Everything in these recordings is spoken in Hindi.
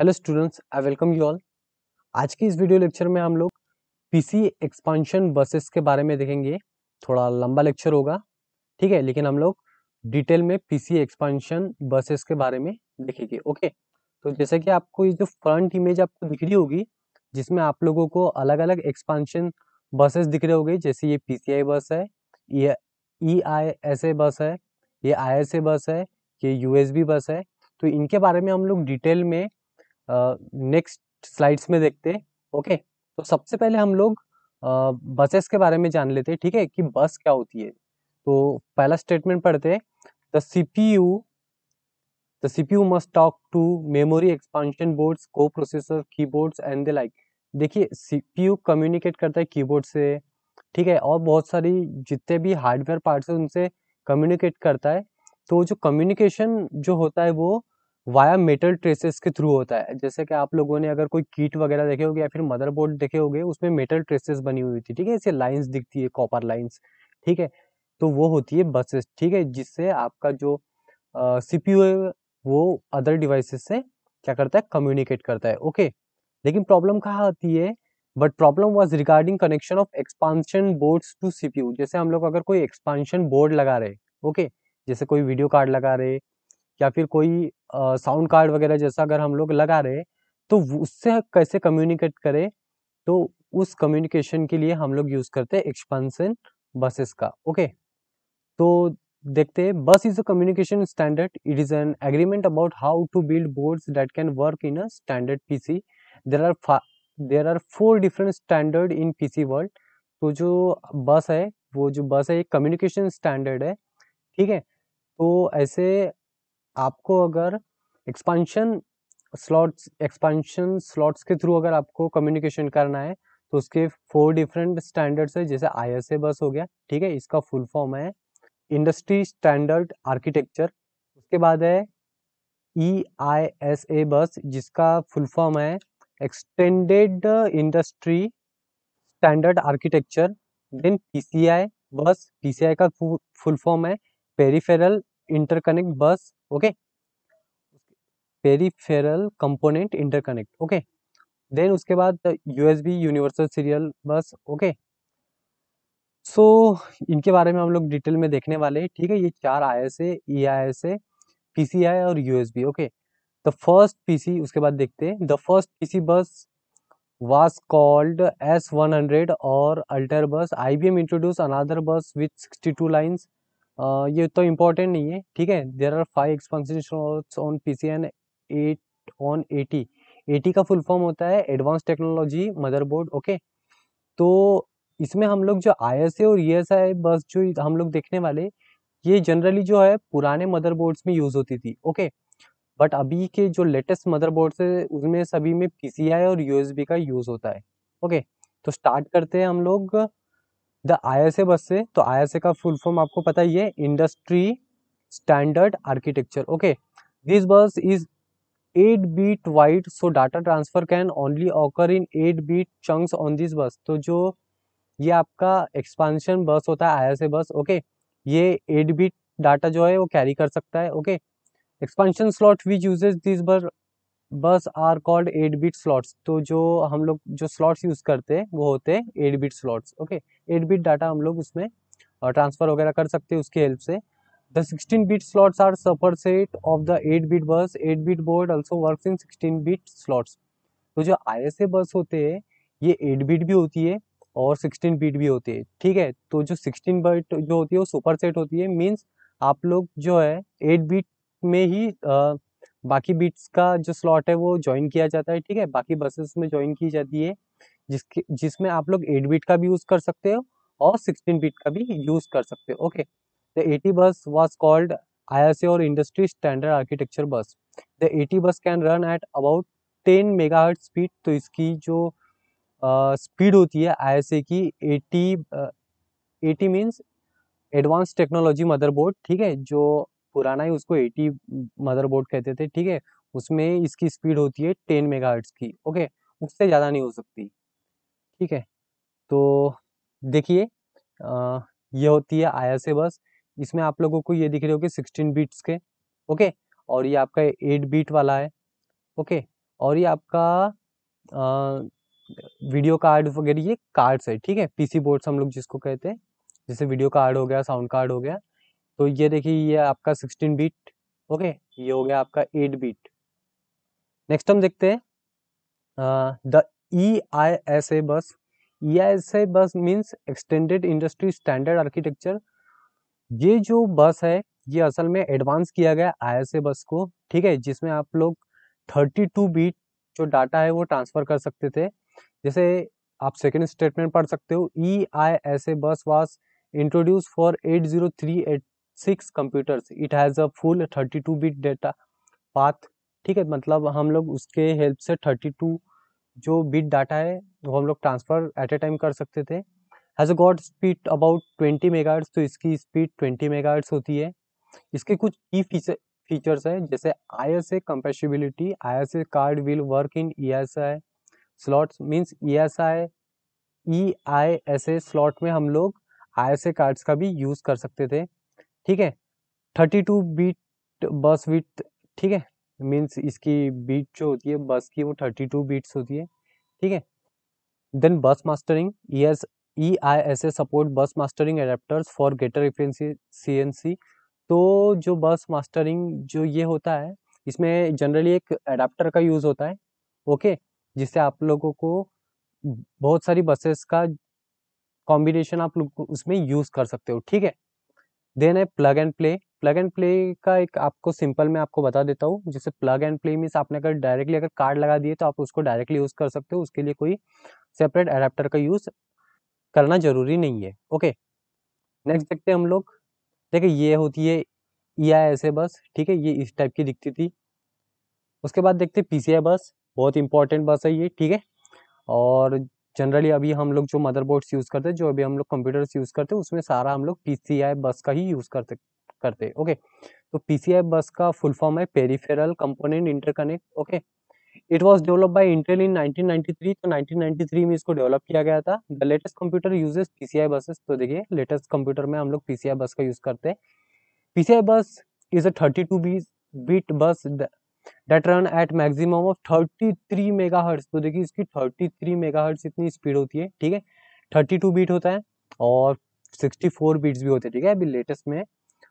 Hello students I welcome you all आज की इस वीडियो लेक्चर में हम लोग पीसी एक्सपांशन बसेस के बारे में देखेंगे थोड़ा लंबा लेक्चर होगा ठीक है लेकिन हम लोग डिटेल में पीसी एक्सपांशन बसेस के बारे में देखेंगे ओके तो जैसे कि आपको ये जो फ्रंट इमेज आपको दिख रही होगी जिसमें आप लोगों को अलग अलग एक्सपांशन बसेस दिख रहे होंगे जैसे ये पी बस है ये ई आई एस ए बस है ये आई एस ए बस है ये यू बस है तो इनके बारे में हम लोग डिटेल में नेक्स्ट स्लाइड्स में देखते हैं ओके तो सबसे पहले हम लोग बसेस के बारे में जान लेते हैं ठीक है कि बस क्या होती है तो पहला स्टेटमेंट पढ़ते हैं the CPU must talk to memory expansion boards को प्रोसेसर की keyboards एंड the लाइक देखिए सीपीयू कम्युनिकेट करता है कीबोर्ड से ठीक है और बहुत सारी जितने भी हार्डवेयर पार्ट्स हैं उनसे कम्युनिकेट करता है तो जो कम्युनिकेशन जो होता है वो वाया मेटल ट्रेसेस के थ्रू होता है जैसे कि आप लोगों ने अगर कोई कीट वगैरह देखे होगे या फिर मदरबोर्ड देखे होगे उसमें मेटल ट्रेसेस बनी हुई थी ठीक है इसे लाइंस दिखती है कॉपर लाइंस ठीक है तो वो होती है बसेस ठीक है जिससे आपका जो सी है वो अदर डिवाइसेस से क्या करता है कम्युनिकेट करता है ओके लेकिन प्रॉब्लम कहाँ आती है but problem was regarding connection of expansion boards to सी जैसे हम लोग अगर कोई एक्सपांशन बोर्ड लगा रहे ओके जैसे कोई वीडियो कार्ड लगा रहे या फिर कोई साउंड कार्ड वगैरह जैसा अगर हम लोग लगा रहे तो उससे कैसे कम्युनिकेट करें तो उस कम्युनिकेशन के लिए हम लोग यूज़ करते हैं एक्सपांसन बसेस का ओके तो देखते हैं bus is a communication standard it is an agreement about how to build boards that can work in a standard PC there are there are four different standard in PC world तो जो बस है वो जो बस है एक कम्युनिकेशन स्टैंडर्ड है ठीक है तो ऐसे आपको अगर एक्सपांशन स्लॉट्स एक्सपांशन स्लॉट्स के थ्रू अगर आपको कम्युनिकेशन करना है तो उसके फोर डिफरेंट स्टैंडर्ड्स है जैसे आई एस ए बस हो गया ठीक है इसका फुल फॉर्म है इंडस्ट्री स्टैंडर्ड आर्किटेक्चर उसके बाद है E I S A bus जिसका फुल फॉर्म है extended industry standard architecture then P C I bus P C I का फुल फॉर्म है peripheral interconnect bus okay peripheral component interconnect okay then उसके बाद USB universal serial bus okay so इनके बारे में हम लोग डिटेल में देखने वाले हैं ठीक है ये चार I S A E I S A P C I और USB okay the first P C उसके बाद देखते हैं द फर्स्ट पी सी बस और alter bus I B M introduce another bus with sixty two lines ये तो इम्पोर्टेंट नहीं है ठीक है there are five expansion on P C and eight on AT AT का फुल फॉर्म होता है एडवांस टेक्नोलॉजी मदरबोर्ड ओके तो इसमें हम लोग जो आई एस और ई एस आई बस जो हम लोग देखने वाले ये जनरली जो है पुराने मदरबोर्ड्स में यूज़ होती थी ओके बट अभी के जो लेटेस्ट मदरबोर्ड्स है उसमें सभी में पी सी आई और यू का यूज़ होता है ओके तो स्टार्ट करते हैं हम लोग द आई बस से तो आई का फुल फॉर्म आपको पता ही है industry standard architecture okay this bus is 8 bit wide so data transfer can only occur in 8 bit chunks on this bus तो जो ये आपका एक्सपांशन बस होता है आई बस ओके ये 8 बीट डाटा जो है वो कैरी कर सकता है okay expansion slot which uses this bus bus are called eight bit slots तो जो हम लोग जो स्लॉट्स यूज़ करते हैं वो होते हैं eight bit slots okay eight bit data हम लोग उसमें ट्रांसफ़र वगैरह कर सकते हैं उसके हेल्प से the sixteen bit slots are superset of the eight bit bus eight bit board also work in sixteen bit slots तो जो आई एस ए बस होते हैं ये एट बिट भी होती है और सिक्सटीन बिट भी होती है ठीक है तो जो सिक्सटीन बिट जो होती है वो सुपर सेट होती है मीन्स आप लोग जो है एट बिट में ही आ, बाकी बीट्स का जो स्लॉट है वो ज्वाइन किया जाता है ठीक है बाकी बसेस में ज्वाइन की जाती है जिसके जिसमें आप लोग एट बीट का भी यूज़ कर सकते हो और सिक्सटीन बीट का भी यूज़ कर सकते हो okay the AT bus was called I और industry standard architecture bus the AT bus can run at about ten mega speed तो इसकी जो स्पीड uh, होती है आई की AT AT means advance technology motherboard ठीक है जो पुराना ही उसको एटी मदरबोर्ड कहते थे ठीक है उसमें इसकी स्पीड होती है टेन मेगा की ओके उससे ज़्यादा नहीं हो सकती ठीक है तो देखिए ये होती है आया से बस इसमें आप लोगों को ये दिख रहे हो कि सिक्सटीन बीट्स के ओके और ये आपका एट बीट वाला है ओके और ये आपका आ, वीडियो कार्ड वगैरह ये कार्ड्स है ठीक है पीसी बोर्ड्स हम लोग जिसको कहते हैं जैसे वीडियो कार्ड हो गया साउंड कार्ड हो गया तो ये देखिए ये आपका सिक्सटीन बीट ओके ये हो गया आपका एट बीट नेक्स्ट हम देखते हैं the E I S A बस ई I S A bus means extended industry standard architecture ये जो बस है ये असल में एडवांस किया गया आई एस ए बस को ठीक है जिसमें आप लोग थर्टी टू बीट जो डाटा है वो ट्रांसफ़र कर सकते थे जैसे आप सेकेंड स्टेटमेंट पढ़ सकते हो ई I S A bus was introduce for eight zero three eight six computers it has a full thirty two bit data path ठीक है मतलब हम लोग उसके हेल्प से थर्टी टू जो बिट डाटा है वो हम लोग ट्रांसफ़र एट ए टाइम कर सकते थे has a good speed about twenty mega तो इसकी स्पीड ट्वेंटी मेगा होती है इसके कुछ की फीचर फीचर्स हैं जैसे I S A compatibility I S A card will work in E S I slots means E S I E I S A slot में हम लोग आई एस ए कार्ड्स का भी यूज़ कर सकते थे ठीक है thirty two bit bus with ठीक है मीन्स इसकी बीट जो होती है बस की वो थर्टी टू बीट्स होती है ठीक है then bus mastering S E I S A support bus mastering adapters for greater C N C तो जो बस मास्टरिंग जो ये होता है इसमें जनरली एक एडाप्टर का यूज़ होता है ओके जिससे आप लोगों को बहुत सारी बसेस का कॉम्बिनेशन आप लोग उसमें यूज़ कर सकते हो ठीक है देन है plug and play plug and play का एक आपको सिंपल मैं आपको बता देता हूँ जैसे प्लग एंड प्ले मीन्स आपने अगर डायरेक्टली अगर कार्ड लगा दिए तो आप उसको डायरेक्टली यूज़ कर सकते हो उसके लिए कोई सेपरेट अडेप्टर का यूज़ करना ज़रूरी नहीं है ओके नेक्स्ट हम्म। देखते हैं हम लोग देखिए ये होती है ई आई एस ए बस ठीक है ये इस टाइप की दिखती थी उसके बाद देखते हैं पी सी आई बस बहुत इंपॉर्टेंट बस है ये ठीक है और जनरली अभी हम लोग जो मदरबोर्ड्स यूज़ करते हैं जो अभी हम लोग कंप्यूटर्स यूज़ करते हैं उसमें सारा हम लोग पी बस का ही यूज़ करते करते हैं ओके तो पी बस का फुल फॉर्म है peripheral component interconnect okay it was develop by Intel in 1993 तो 1993 में इसको डेवलप किया गया था the latest computer uses PCI buses तो देखिए लेटेस्ट कंप्यूटर में हम लोग पीसीआई बस का यूज़ करते हैं PCI bus is a thirty two bit bus that run at maximum of 33 megahertz तो देखिए इसकी 33 मेगाहर्ट्ज इतनी स्पीड होती है ठीक है 32 बीट होता है और 64 बीट्स भी होते हैं ठीक है अभी लेटेस्ट में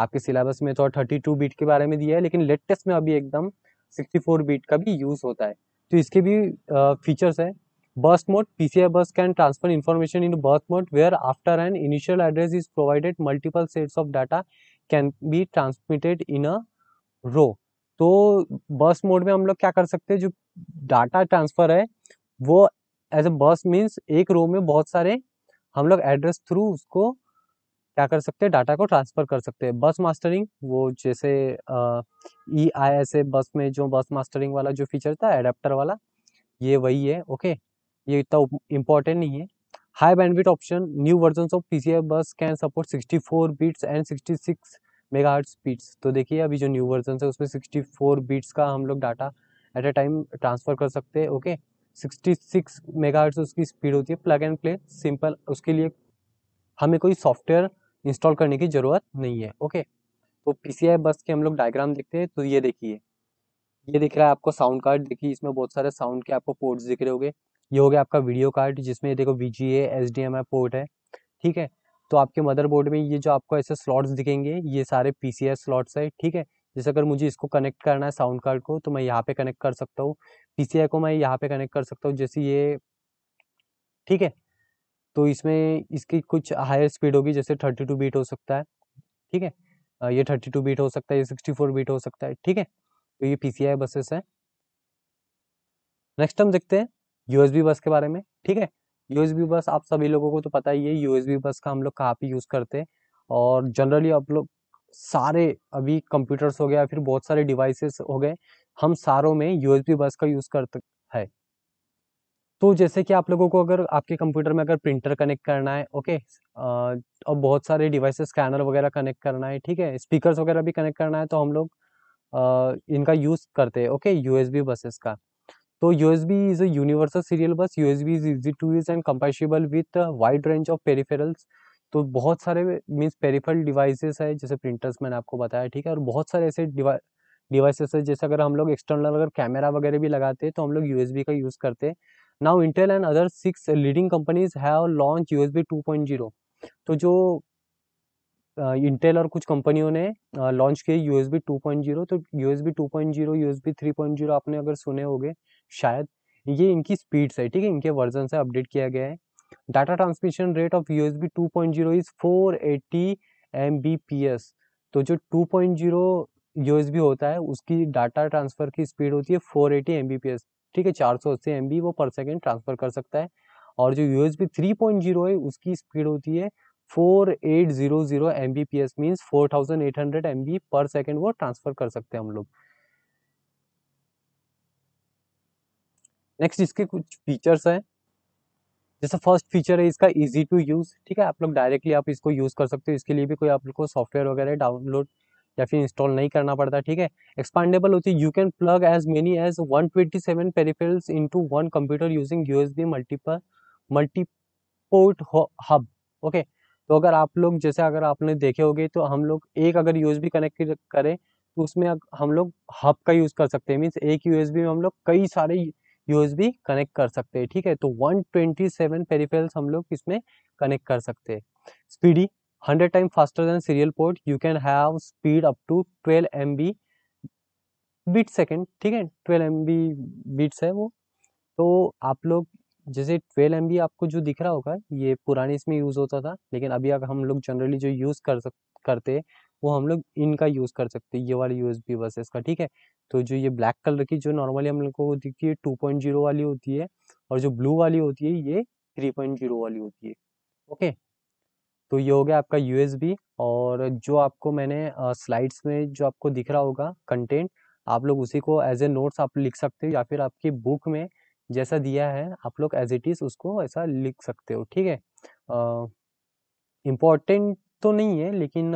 आपके सिलेबस में तो 32 बीट के बारे में दिया है लेकिन लेटेस्ट में अभी एकदम 64 बीट का भी यूज़ होता है तो इसके भी फीचर्स है bus mode PCI bus can transfer information in bus mode where after an initial address is provided multiple sets of data can be transmitted in a row तो बस मोड में हम लोग क्या कर सकते हैं जो डाटा ट्रांसफ़र है वो एज अ बस मीन्स एक रो में बहुत सारे हम लोग एड्रेस थ्रू उसको क्या कर सकते हैं डाटा को ट्रांसफ़र कर सकते हैं बस मास्टरिंग वो जैसे ई आई एस ए बस में जो बस मास्टरिंग वाला जो फीचर था एडेप्टर वाला ये वही है ओके ये इतना इम्पोर्टेंट नहीं है high version of P C I bus can support sixty four bits and sixty six mega hertz speeds तो देखिए अभी जो न्यू वर्जन है उसमें सिक्सटी फोर बीट्स का हम लोग data at a time transfer कर सकते हैं okay sixty six mega hertz उसकी स्पीड होती है प्लग एंड प्ले सिंपल उसके लिए हमें कोई सॉफ्टवेयर इंस्टॉल करने की ज़रूरत नहीं है ओके तो पी सी आई बस के हम लोग डायग्राम देखते हैं तो ये देखिए ये दिख रहा है आपको साउंड कार्ड देखिए इसमें बहुत सारे साउंड के आपको पोर्ट्स दिख रहे होंगे ये हो गया आपका वीडियो कार्ड जिसमें देखो V G A S D M I port है ठीक है तो आपके मदरबोर्ड में ये जो आपको ऐसे स्लॉट्स दिखेंगे ये सारे पी सी स्लॉट्स है ठीक है जैसे अगर मुझे इसको कनेक्ट करना है साउंड कार्ड को तो मैं यहाँ पे कनेक्ट कर सकता हूँ पी को मैं यहाँ पे कनेक्ट कर सकता हूँ जैसे ये ठीक है तो इसमें इसकी कुछ हायर स्पीड होगी जैसे थर्टी टू बीट हो सकता है ठीक है ये थर्टी टू बीट हो सकता है ये सिक्सटी फोर बीट हो सकता है ठीक है तो ये पी बसेस है नेक्स्ट हम देखते हैं यूएसबी बस के बारे में ठीक है यूएसबी बस आप सभी लोगों को तो पता ही है यूएसबी बस का हम लोग काफ़ी यूज़ करते हैं और जनरली आप लोग सारे अभी कंप्यूटर्स हो गया फिर बहुत सारे डिवाइसेस हो गए हम सारों में यूएसबी बस का यूज़ करते है तो जैसे कि आप लोगों को अगर आपके कंप्यूटर में अगर प्रिंटर कनेक्ट करना है ओके और बहुत सारे डिवाइसेस स्कैनर वगैरह कनेक्ट करना है ठीक है स्पीकर्स वगैरह भी कनेक्ट करना है तो हम लोग इनका यूज़ करते हैं ओके यूएसबी बसेस का तो USB is a universal serial bus USB is easy to use and compatible with wide range of peripherals तो बहुत सारे मीन्स पेरीफेल डिवाइसेस है जैसे प्रिंटर्स मैंने आपको बताया ठीक है और बहुत सारे ऐसे डिवाइसेस है जैसे अगर हम लोग एक्सटर्नल अगर कैमरा वगैरह भी लगाते हैं तो हम लोग यू का यूज़ करते हैं now Intel and other six leading companies have launch U S B two point zero तो जो इंटेल और कुछ कंपनियों ने लॉन्च किए U S B two point zero तो U S B two point zero U S B three point zero आपने अगर सुने होंगे शायद ये इनकी स्पीड्स है ठीक है इनके वर्जन से अपडेट किया गया है data transmission rate of U S B two point zero is four eighty M B P S तो जो two point zero U S B होता है उसकी डाटा ट्रांसफ़र की स्पीड होती है four eighty M B P S ठीक है चार सौ अस्सी एम बी वो पर सेकेंड ट्रांसफ़र कर सकता है और जो U S B three point zero है उसकी स्पीड होती है four eight zero zero M B P S means four thousand eight hundred M B per second वो ट्रांसफ़र कर सकते हैं हम लोग नेक्स्ट इसके कुछ फीचर्स हैं जैसे फर्स्ट फीचर है इसका इजी टू यूज़ ठीक है आप लोग डायरेक्टली आप इसको यूज़ कर सकते हो इसके लिए भी कोई आप लोग को सॉफ्टवेयर वगैरह डाउनलोड या फिर इंस्टॉल नहीं करना पड़ता ठीक है एक्सपांडेबल होती है you can plug as many as 127 twenty seven into one computer using U S B multiple multiport hub okay तो अगर आप लोग जैसे अगर आपने देखे होगे तो हम लोग एक अगर यू एस बी कनेक्ट करें तो उसमें हम लोग हब का यूज़ कर सकते हैं मीन्स एक यू एस बी में हम लोग कई सारे यूएसबी कनेक्ट कर सकते हैं ठीक है तो 127 पेरिफेरल्स हम लोग इसमें कनेक्ट कर सकते हैं speedy 100 time faster than serial port you can have speed up to 12 M bit second ठीक है 12 एम बीट्स है वो तो आप लोग जैसे ट्वेल्व एम आपको जो दिख रहा होगा ये पुराने इसमें यूज़ होता था लेकिन अभी अगर हम लोग जनरली जो यूज़ कर सक करते वो हम लोग इनका यूज़ कर सकते ये वाली यू एस बी बसेस का ठीक है तो जो ये ब्लैक कलर की जो नॉर्मली हम लोग को दिखती है टू पॉइंट जीरो वाली होती है और जो ब्लू वाली होती है ये थ्री पॉइंट जीरो वाली होती है ओके तो ये हो गया आपका यू एस बी और जो आपको मैंने स्लाइड्स में जो आपको दिख रहा होगा कंटेंट आप लोग उसी को एज ए नोट्स आप लिख सकते हो या फिर आपकी बुक में जैसा दिया है आप लोग एज इट इज़ उसको ऐसा लिख सकते हो ठीक है इम्पोर्टेंट तो नहीं है लेकिन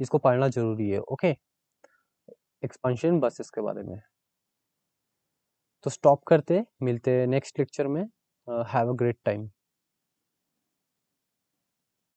इसको पढ़ना जरूरी है ओके एक्सपेंशन बसेस के बारे में तो स्टॉप करते मिलते नेक्स्ट लेक्चर में हैव अ ग्रेट टाइम